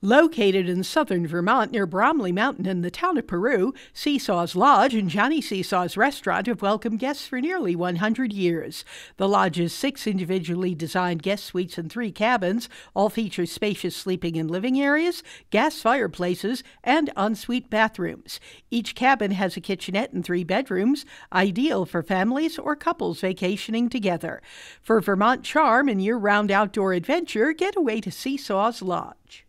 Located in southern Vermont near Bromley Mountain in the town of Peru, Seesaw's Lodge and Johnny Seesaw's restaurant have welcomed guests for nearly 100 years. The lodge's six individually designed guest suites and three cabins all feature spacious sleeping and living areas, gas fireplaces, and ensuite bathrooms. Each cabin has a kitchenette and three bedrooms, ideal for families or couples vacationing together. For Vermont charm and year round outdoor adventure, get away to Seesaw's Lodge.